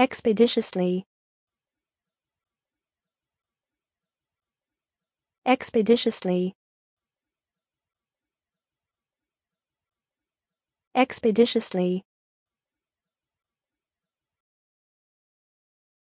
expeditiously expeditiously expeditiously